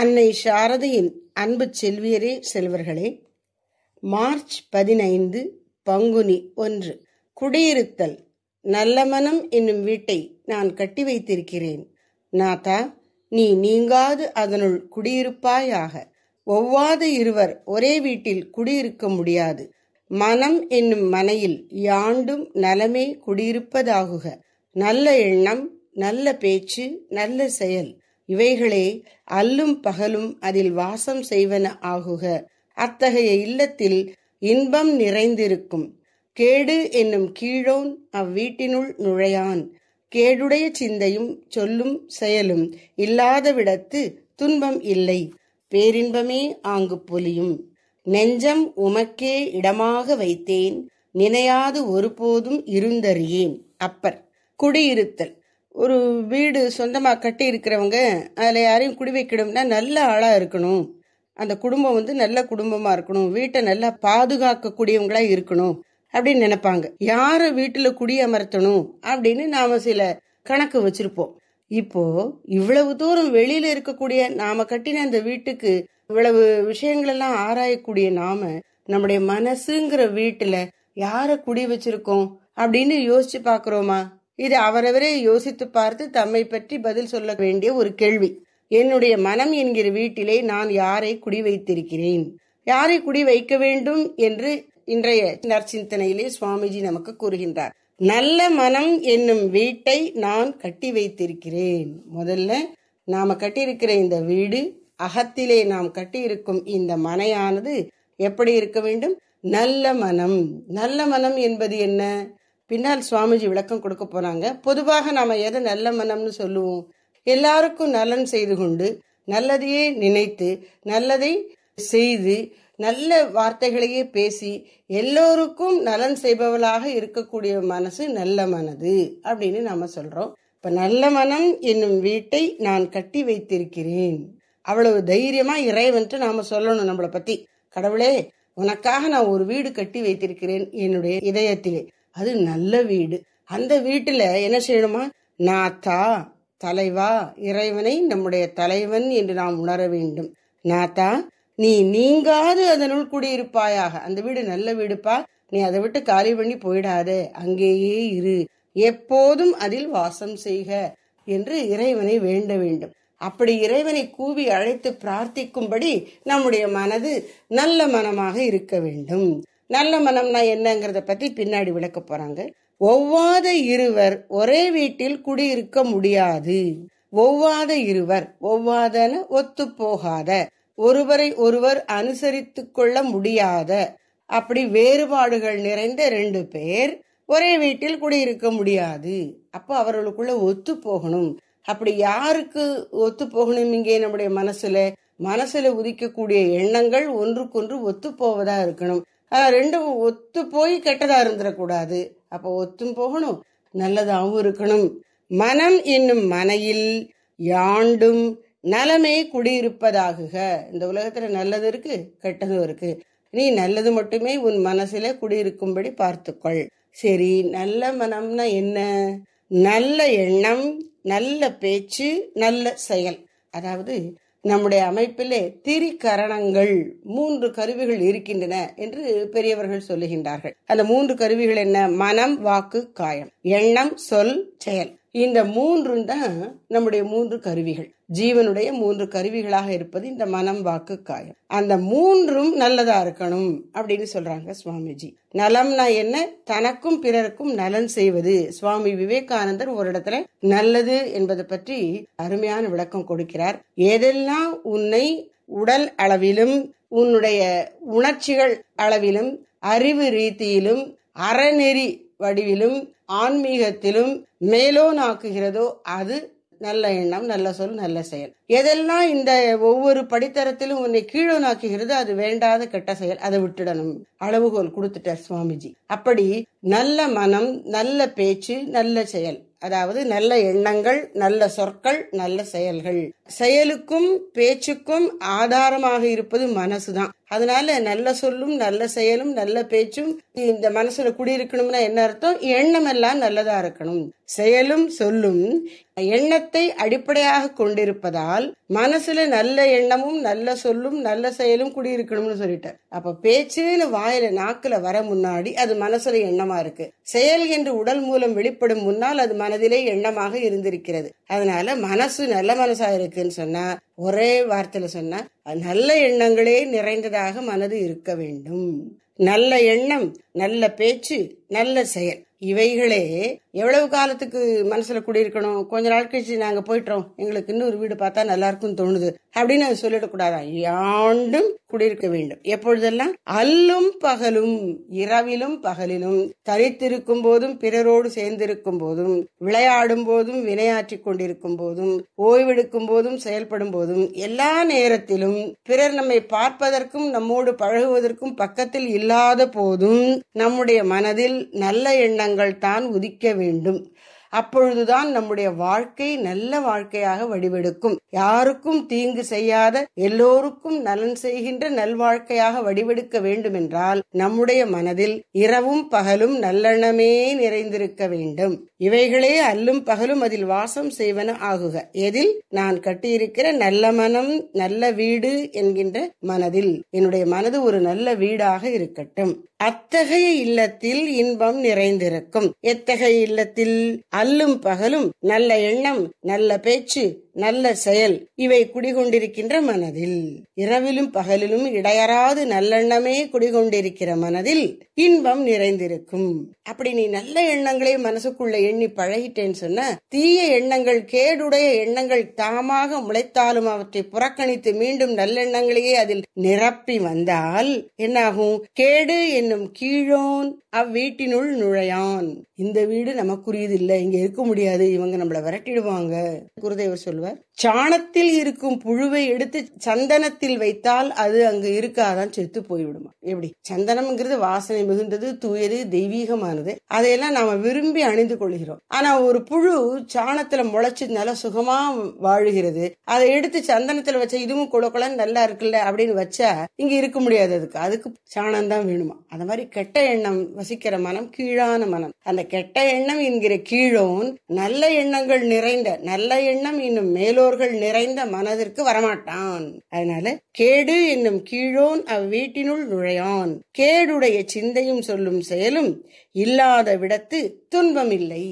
அன்னை சாரதையின் அன்பு செல்வியரே செல்வர்களே மார்ச் பதினைந்து பங்குனி ஒன்று குடியிருத்தல் நல்ல மனம் என்னும் வீட்டை நான் கட்டி வைத்திருக்கிறேன் நாதா நீ நீங்காது அதனுள் குடியிருப்பாயாக ஒவ்வாத இருவர் ஒரே வீட்டில் குடியிருக்க முடியாது மனம் என்னும் மனையில் யாண்டும் நலமே குடியிருப்பதாகுக நல்ல எண்ணம் நல்ல பேச்சு நல்ல செயல் இவைகளே அல்லும் பகலும் அதில் வாசம் செய்வன ஆகுக அத்தகைய இல்லத்தில் இன்பம் நிறைந்திருக்கும் கேடு என்னும் கீழோன் அவ்வீட்டினுள் நுழையான் கேடுடைய சிந்தையும் சொல்லும் செயலும் விடத்து துன்பம் இல்லை பேரின்பமே ஆங்கு பொலியும் நெஞ்சம் உமக்கே இடமாக வைத்தேன் நினையாது ஒருபோதும் இருந்தறியேன் அப்பர் குடியிருத்தல் ஒரு வீடு சொந்தமாக கட்டி இருக்கிறவங்க அதில் யாரையும் குடி வைக்கணும்னா நல்ல ஆளாக இருக்கணும் அந்த குடும்பம் வந்து நல்ல குடும்பமாக இருக்கணும் வீட்டை நல்லா பாதுகாக்கக்கூடியவங்களாக இருக்கணும் அப்படின்னு நினைப்பாங்க யாரை வீட்டில் குடியமர்த்தணும் அப்படின்னு நாம் சில கணக்கு வச்சுருப்போம் இப்போ இவ்வளவு தூரம் வெளியில இருக்கக்கூடிய நாம கட்டின அந்த வீட்டுக்கு இவ்வளவு விஷயங்கள் எல்லாம் ஆராயக்கூடிய நாம நம்முடைய மனசுங்கிற வீட்டுல யார குடி வச்சிருக்கோம் அப்படின்னு யோசிச்சு பாக்குறோமா இது அவரவரே யோசித்து பார்த்து தம்மை பற்றி பதில் சொல்ல வேண்டிய ஒரு கேள்வி என்னுடைய மனம் என்கிற வீட்டிலே நான் யாரை குடி வைத்திருக்கிறேன் யாரை குடி வைக்க வேண்டும் என்று இன்றைய நற்சிந்தனையிலே சுவாமிஜி நமக்கு கூறுகின்றார் நல்ல மனம் என்னும் வீட்டை நான் கட்டி வைத்திருக்கிறேன் முதல்ல நாம கட்டியிருக்கிற இந்த வீடு அகத்திலே நாம் கட்டியிருக்கும் இந்த மனையானது எப்படி இருக்க வேண்டும் நல்ல மனம் நல்ல மனம் என்பது என்ன பின்னால் சுவாமிஜி விளக்கம் கொடுக்க போறாங்க பொதுவாக நாம எதை நல்ல மனம்னு சொல்லுவோம் எல்லாருக்கும் நலன் செய்து கொண்டு நல்லதையே நினைத்து நல்லதை செய்து நல்ல வார்த்தைகளையே பேசி எல்லோருக்கும் நலன் செய்பவளாக இருக்கக்கூடிய மனசு நல்ல மனது அப்படின்னு நாம சொல்றோம் இப்ப நல்ல மனம் என்னும் வீட்டை நான் கட்டி வைத்திருக்கிறேன் அவ்வளவு தைரியமா இறைவன்ட்டு நாம சொல்லணும் நம்மளை பத்தி கடவுளே உனக்காக நான் ஒரு வீடு கட்டி வைத்திருக்கிறேன் என்னுடைய இதயத்திலே அது நல்ல வீடு அந்த வீட்டுல என்ன செய்யணுமா நாத்தா தலைவா இறைவனை நம்முடைய தலைவன் என்று நாம் உணர வேண்டும் நாத்தா நீ நீங்காது அதனுள் குடியிருப்பாயாக அந்த வீடு நல்ல வீடுப்பா நீ அதை விட்டு காலி பண்ணி போயிடாத அங்கேயே இரு எப்போதும் அதில் வாசம் செய்க என்று இறைவனை வேண்ட வேண்டும் அப்படி இறைவனை கூவி அழைத்து பிரார்த்திக்கும்படி நம்முடைய மனது நல்ல மனமாக இருக்க வேண்டும் நல்ல மனம்னா என்னங்கிறத பற்றி பின்னாடி விளக்க போகிறாங்க ஒவ்வாத இருவர் ஒரே வீட்டில் குடியிருக்க முடியாது ஒவ்வாத இருவர் ஒவ்வாதன ஒத்து போகாத ஒருவரை ஒருவர் அனுசரித்து கொள்ள முடியாத அப்படி வேறுபாடுகள் நிறைந்த ரெண்டு பேர் ஒரே வீட்டில் குடியிருக்க முடியாது அப்போ அவர்களுக்குள்ள ஒத்து போகணும் அப்படி யாருக்கு ஒத்து போகணும் இங்கே நம்முடைய மனசுல மனசுல உதிக்கக்கூடிய எண்ணங்கள் ஒன்றுக்கொன்று ஒத்து போவதா இருக்கணும் ரெண்டும் ஒத்து போய் கெட்டதாக இருந்துடக்கூடாது அப்போ ஒத்தும் போகணும் நல்லதாகவும் இருக்கணும் மனம் என்னும் மனையில் யாண்டும் நலமே குடியிருப்பதாகுக இந்த உலகத்துல நல்லது இருக்கு கெட்டதும் இருக்கு நீ நல்லது மட்டுமே உன் மனசுல குடியிருக்கும்படி பார்த்துக்கொள் சரி நல்ல மனம்னா என்ன நல்ல எண்ணம் நல்ல பேச்சு நல்ல செயல் அதாவது நம்முடைய அமைப்பிலே திரிகரணங்கள் மூன்று கருவிகள் இருக்கின்றன என்று பெரியவர்கள் சொல்லுகின்றார்கள் அந்த மூன்று கருவிகள் என்ன மனம் வாக்கு காயம் எண்ணம் சொல் செயல் இந்த மூன்றும் தான் நம்முடைய மூன்று கருவிகள் ஜீவனுடைய மூன்று கருவிகளாக இருப்பது இந்த மனம் வாக்கு காயம் அந்த மூன்றும் நல்லதா இருக்கணும் அப்படின்னு சொல்றாங்க சுவாமிஜி நலம்னா என்ன தனக்கும் பிறருக்கும் நலன் செய்வது சுவாமி விவேகானந்தர் ஒரு இடத்துல நல்லது என்பது பற்றி அருமையான விளக்கம் கொடுக்கிறார் எதெல்லாம் உன்னை உடல் அளவிலும் உன்னுடைய உணர்ச்சிகள் அளவிலும் அறிவு ரீதியிலும் அறநெறி வடிவிலும் ஆன்மீகத்திலும் மேலோனாக்குகிறதோ அது நல்ல எண்ணம் நல்ல சொல் நல்ல செயல் எதெல்லாம் இந்த ஒவ்வொரு படித்தரத்திலும் உன்னை நாக்குகிறது அது வேண்டாத கெட்ட செயல் அதை விட்டுடணும் அளவுகோல் கொடுத்துட்டார் சுவாமிஜி அப்படி நல்ல மனம் நல்ல பேச்சு நல்ல செயல் அதாவது நல்ல எண்ணங்கள் நல்ல சொற்கள் நல்ல செயல்கள் செயலுக்கும் பேச்சுக்கும் ஆதாரமாக இருப்பது மனசுதான் அதனால நல்ல சொல்லும் நல்ல செயலும் நல்ல பேச்சும் இந்த மனசுல குடியிருக்கணும்னா என்ன அர்த்தம் எண்ணம் எல்லாம் நல்லதா இருக்கணும் செயலும் சொல்லும் எண்ணத்தை அடிப்படையாக கொண்டிருப்பதால் என்றால் மனசுல நல்ல எண்ணமும் நல்ல சொல்லும் நல்ல செயலும் குடியிருக்கணும்னு சொல்லிட்டார் அப்ப பேச்சுன்னு வாயில நாக்குல வர முன்னாடி அது மனசுல எண்ணமா இருக்கு செயல் என்று உடல் மூலம் வெளிப்படும் முன்னால் அது மனதிலே எண்ணமாக இருந்திருக்கிறது அதனால மனசு நல்ல மனசா இருக்குன்னு சொன்னா ஒரே வார்த்தையில சொன்னா நல்ல எண்ணங்களே நிறைந்ததாக மனது இருக்க வேண்டும் நல்ல எண்ணம் நல்ல பேச்சு நல்ல செயல் இவைகளே எவ்வளவு காலத்துக்கு மனசுல குடியிருக்கணும் கொஞ்ச நாள் கழிச்சு நாங்க போயிட்டோம் எங்களுக்கு இன்னொரு வீடு பார்த்தா நல்லா இருக்கும்னு தோணுது அப்படின்னு அது சொல்லிடக்கூடாதா யாண்டும் குடியிருக்க வேண்டும் எப்பொழுதெல்லாம் அல்லும் பகலும் இரவிலும் பகலிலும் தனித்திருக்கும் போதும் பிறரோடு சேர்ந்திருக்கும் போதும் விளையாடும் போதும் வினையாற்றி கொண்டிருக்கும் போதும் ஓய்வெடுக்கும் போதும் செயல்படும் போதும் எல்லா நேரத்திலும் பிறர் நம்மை பார்ப்பதற்கும் நம்மோடு பழகுவதற்கும் பக்கத்தில் இல்லாத போதும் நம்முடைய மனதில் நல்ல எண்ணம் தங்கள் தான் உதிக்க வேண்டும் அப்பொழுதுதான் நம்முடைய வாழ்க்கை நல்ல வாழ்க்கையாக வடிவெடுக்கும் யாருக்கும் தீங்கு செய்யாத எல்லோருக்கும் நலன் செய்கின்ற நல்வாழ்க்கையாக வடிவெடுக்க வேண்டுமென்றால் நம்முடைய மனதில் இரவும் பகலும் நல்லெண்ணமே நிறைந்திருக்க வேண்டும் இவைகளே அல்லும் பகலும் அதில் வாசம் செய்வன ஆகுக எதில் நான் கட்டியிருக்கிற நல்ல மனம் நல்ல வீடு என்கின்ற மனதில் என்னுடைய மனது ஒரு நல்ல வீடாக இருக்கட்டும் அத்தகைய இல்லத்தில் இன்பம் நிறைந்திருக்கும் எத்தகைய இல்லத்தில் அல்லும் பகலும் நல்ல எண்ணம் நல்ல பேச்சு நல்ல செயல் இவை குடிகொண்டிருக்கின்ற மனதில் இரவிலும் பகலிலும் இடையறாது நல்லெண்ணமே குடிகொண்டிருக்கிற மனதில் இன்பம் நிறைந்திருக்கும் அப்படி நீ நல்ல எண்ணங்களே மனசுக்குள்ள எண்ணி பழகிட்டேன்னு சொன்ன தீய எண்ணங்கள் கேடுடைய எண்ணங்கள் தாமாக முளைத்தாலும் அவற்றை புறக்கணித்து மீண்டும் நல்லெண்ணங்களையே அதில் நிரப்பி வந்தால் என்னாகும் கேடு என்னும் கீழோன் அவ்வீட்டினுள் நுழையான் இந்த வீடு நமக்குரியது இல்லை இங்கே இருக்க முடியாது இவங்க நம்மளை விரட்டிடுவாங்க குருதேவர் சொல்வார் சாணத்தில் இருக்கும் புழுவை எடுத்து சந்தனத்தில் வைத்தால் அது அங்கு இருக்காதான் செத்து போய்விடுமா எப்படி சந்தனம்ங்கிறது வாசனை மிகுந்தது தூயது தெய்வீகமானது அதையெல்லாம் நாம விரும்பி அணிந்து கொள்கிறோம் ஆனா ஒரு புழு சாணத்துல முளைச்சு நல்லா சுகமா வாழுகிறது அதை எடுத்து சந்தனத்துல வச்சா இதுவும் குளக்குளம் நல்லா இருக்குல்ல அப்படின்னு வச்சா இங்க இருக்க முடியாது அதுக்கு அதுக்கு சாணம் தான் வேணுமா அந்த மாதிரி கெட்ட எண்ணம் வசிக்கிற மனம் கீழான மனம் அந்த கெட்ட எண்ணம் என்கிற கீழோன் நல்ல எண்ணங்கள் நிறைந்த நல்ல எண்ணம் இன்னும் மேலோ நல்லோர்கள் நிறைந்த மனதிற்கு வரமாட்டான் அதனால கேடு என்னும் கீழோன் அவ்வீட்டினுள் நுழையான் கேடுடைய சிந்தையும் சொல்லும் செயலும் இல்லாத விடத்து துன்பம் இல்லை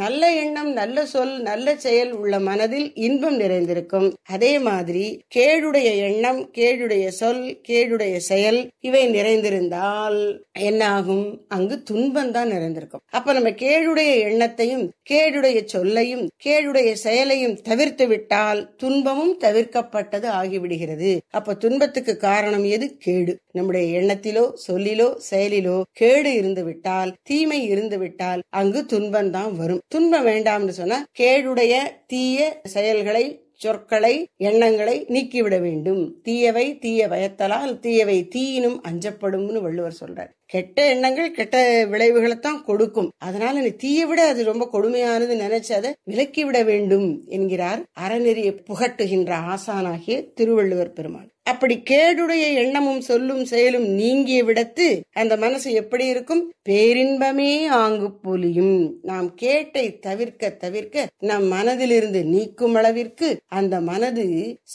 நல்ல எண்ணம் நல்ல சொல் நல்ல செயல் உள்ள மனதில் இன்பம் நிறைந்திருக்கும் அதே மாதிரி கேடுடைய எண்ணம் கேடுடைய சொல் கேடுடைய செயல் இவை நிறைந்திருந்தால் என்னாகும் அங்கு துன்பம் தான் நிறைந்திருக்கும் அப்ப நம்ம கேடுடைய எண்ணத்தையும் கேடுடைய சொல்லையும் கேடுடைய செயலையும் தவிர்த்து விட்டால் விட்டால் துன்பமும் தவிர்க்கப்பட்டது ஆகிவிடுகிறது அப்ப துன்பத்துக்கு காரணம் எது கேடு நம்முடைய எண்ணத்திலோ சொல்லிலோ செயலிலோ கேடு இருந்து விட்டால் தீமை இருந்து விட்டால் அங்கு துன்பம் தான் வரும் துன்பம் வேண்டாம்னு சொன்னா கேடுடைய தீய செயல்களை சொற்களை எண்ணங்களை நீக்கிவிட வேண்டும் தீயவை தீய பயத்தலால் தீயவை தீயினும் அஞ்சப்படும்னு வள்ளுவர் சொல்றார் கெட்ட எண்ணங்கள் கெட்ட விளைவுகளைத்தான் கொடுக்கும் அதனால நீ தீய விட அது ரொம்ப கொடுமையானது நினைச்சு அதை விலக்கிவிட வேண்டும் என்கிறார் அறநெறியை புகட்டுகின்ற ஆசானாகிய திருவள்ளுவர் பெருமாள் அப்படி கேடுடைய எண்ணமும் சொல்லும் செயலும் நீங்கிய விடத்து அந்த மனசு எப்படி இருக்கும் பேரின்பமே ஆங்கு புலியும் நாம் கேட்டை தவிர்க்க தவிர்க்க நம் மனதிலிருந்து நீக்கும் அளவிற்கு அந்த மனது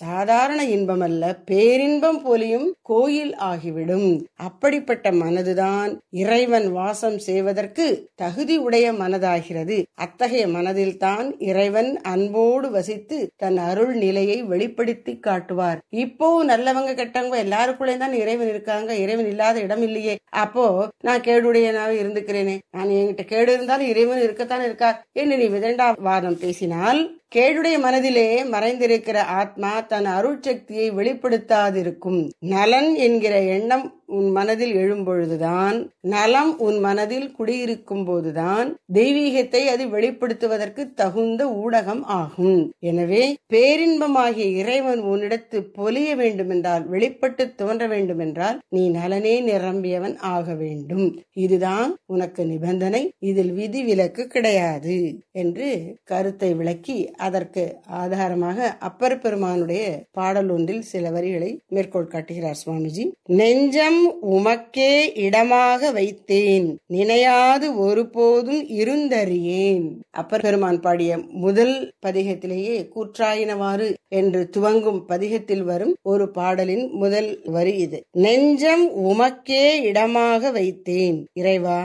சாதாரண இன்பம் அல்ல பேரின்பம் போலியும் கோயில் ஆகிவிடும் அப்படிப்பட்ட மனதுதான் இறைவன் வாசம் செய்வதற்கு தகுதி உடைய மனதாகிறது அத்தகைய மனதில்தான் இறைவன் அன்போடு வசித்து தன் அருள் நிலையை வெளிப்படுத்தி காட்டுவார் இப்போ நல்லவங்க கெட்டவங்க எல்லாருக்குள்ளேயும் தான் இறைவன் இருக்காங்க இறைவன் இல்லாத இடம் இல்லையே அப்போ நான் கேடுடையனாக இருந்துக்கிறேனே நான் என்கிட்ட கேடு இருந்தாலும் இறைவன் இருக்கத்தான் இருக்கா என்று நீ விதண்டா வாதம் பேசினால் கேடுடைய மனதிலே மறைந்திருக்கிற ஆத்மா தன் அருள் சக்தியை வெளிப்படுத்தாதிருக்கும் நலன் என்கிற எண்ணம் உன் மனதில் எழும்பொழுதுதான் நலம் உன் மனதில் குடியிருக்கும் போதுதான் தெய்வீகத்தை அது வெளிப்படுத்துவதற்கு தகுந்த ஊடகம் ஆகும் எனவே பேரின்பமாகிய இறைவன் உன்னிடத்து பொலிய வேண்டுமென்றால் வெளிப்பட்டு தோன்ற வேண்டுமென்றால் நீ நலனே நிரம்பியவன் ஆக வேண்டும் இதுதான் உனக்கு நிபந்தனை இதில் விதி விலக்கு கிடையாது என்று கருத்தை விளக்கி அதற்கு ஆதாரமாக அப்பர் பெருமானுடைய பாடல் ஒன்றில் சில வரிகளை மேற்கோள் காட்டுகிறார் சுவாமிஜி நெஞ்சம் உமக்கே இடமாக வைத்தேன் நினையாது ஒருபோதும் இருந்தறியேன் அப்பர் பெருமான் பாடிய முதல் பதிகத்திலேயே கூற்றாயினவாறு என்று துவங்கும் பதிகத்தில் வரும் ஒரு பாடலின் முதல் வரி இது நெஞ்சம் உமக்கே இடமாக வைத்தேன் இறைவா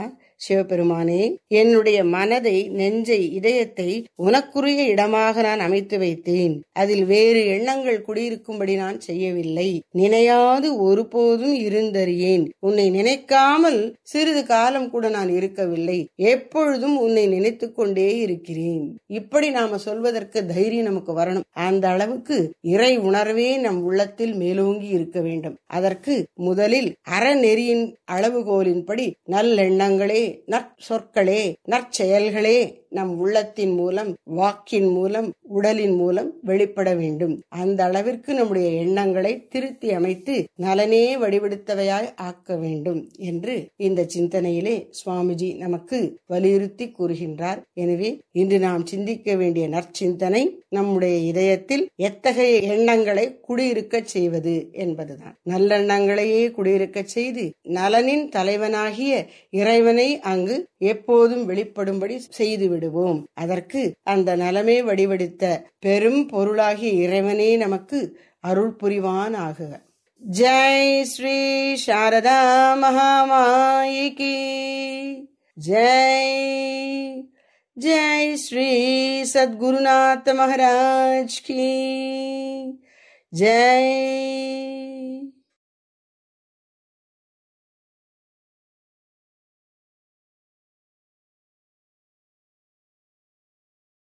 சிவபெருமானே என்னுடைய மனதை நெஞ்சை இதயத்தை உனக்குரிய இடமாக நான் அமைத்து வைத்தேன் அதில் வேறு எண்ணங்கள் குடியிருக்கும்படி நான் செய்யவில்லை நினையாது ஒருபோதும் இருந்தறியேன் உன்னை நினைக்காமல் சிறிது காலம் கூட நான் இருக்கவில்லை எப்பொழுதும் உன்னை நினைத்து கொண்டே இருக்கிறேன் இப்படி நாம சொல்வதற்கு தைரியம் நமக்கு வரணும் அந்த அளவுக்கு இறை உணர்வே நம் உள்ளத்தில் மேலோங்கி இருக்க வேண்டும் அதற்கு முதலில் அறநெறியின் அளவுகோலின்படி நல்லெண்ணங்களே நற்சொற்களே நற்செயல்களே நம் உள்ளத்தின் மூலம் வாக்கின் மூலம் உடலின் மூலம் வெளிப்பட வேண்டும் அந்த அளவிற்கு நம்முடைய எண்ணங்களை திருத்தி அமைத்து நலனே வடிவெடுத்தவையாய் ஆக்க வேண்டும் என்று இந்த சிந்தனையிலே சுவாமிஜி நமக்கு வலியுறுத்தி கூறுகின்றார் எனவே இன்று நாம் சிந்திக்க வேண்டிய நற்சிந்தனை நம்முடைய இதயத்தில் எத்தகைய எண்ணங்களை குடியிருக்க செய்வது என்பதுதான் நல்லெண்ணங்களையே குடியிருக்க செய்து நலனின் தலைவனாகிய இறைவனை அங்கு எப்போதும் வெளிப்படும்படி செய்துவிடும் விடுவோம் அதற்கு அந்த நலமே வடிவெடுத்த பெரும் பொருளாகிய இறைவனே நமக்கு அருள் புரிவான் ஆகுக ஜெய் ஸ்ரீ சாரதா மகாமாயிகி ஜெய் ஜெய் ஸ்ரீ சத்குருநாத் மகாராஜ் கி ஜெய்